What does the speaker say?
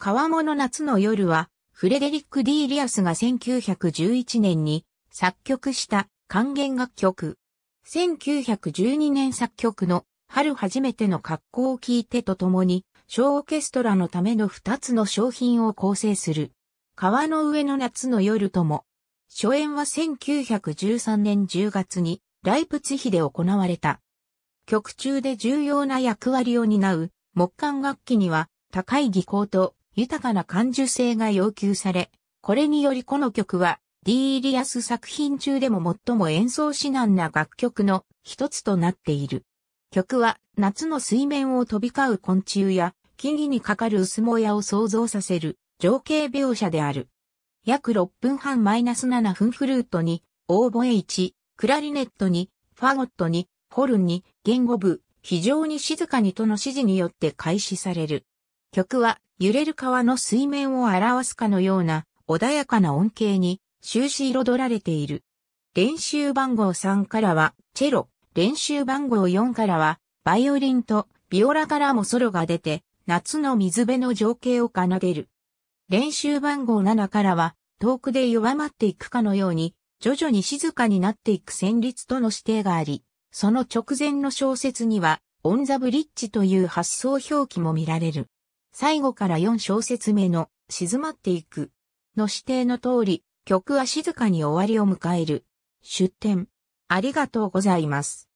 川物夏の夜は、フレデリック・ディーリアスが1911年に作曲した還元楽曲。1912年作曲の春初めての格好を聞いてとともに、小オーケストラのための2つの商品を構成する。川の上の夏の夜とも。初演は1913年10月にライプツヒで行われた。曲中で重要な役割を担う木管楽器には高い技巧と豊かな感受性が要求され、これによりこの曲は、ディーリアス作品中でも最も演奏至難な楽曲の一つとなっている。曲は夏の水面を飛び交う昆虫や木々にかかる薄もやを想像させる情景描写である。約6分半マイナス7分フルートに、オーボエ1、クラリネットに、ファゴットに、ホルンに、言語部、非常に静かにとの指示によって開始される。曲は揺れる川の水面を表すかのような穏やかな音恵に終始彩られている。練習番号3からはチェロ、練習番号4からはバイオリンとビオラからもソロが出て夏の水辺の情景を奏でる。練習番号7からは遠くで弱まっていくかのように徐々に静かになっていく旋律との指定があり、その直前の小説にはオンザブリッジという発想表記も見られる。最後から4小節目の静まっていくの指定の通り、曲は静かに終わりを迎える。出展。ありがとうございます。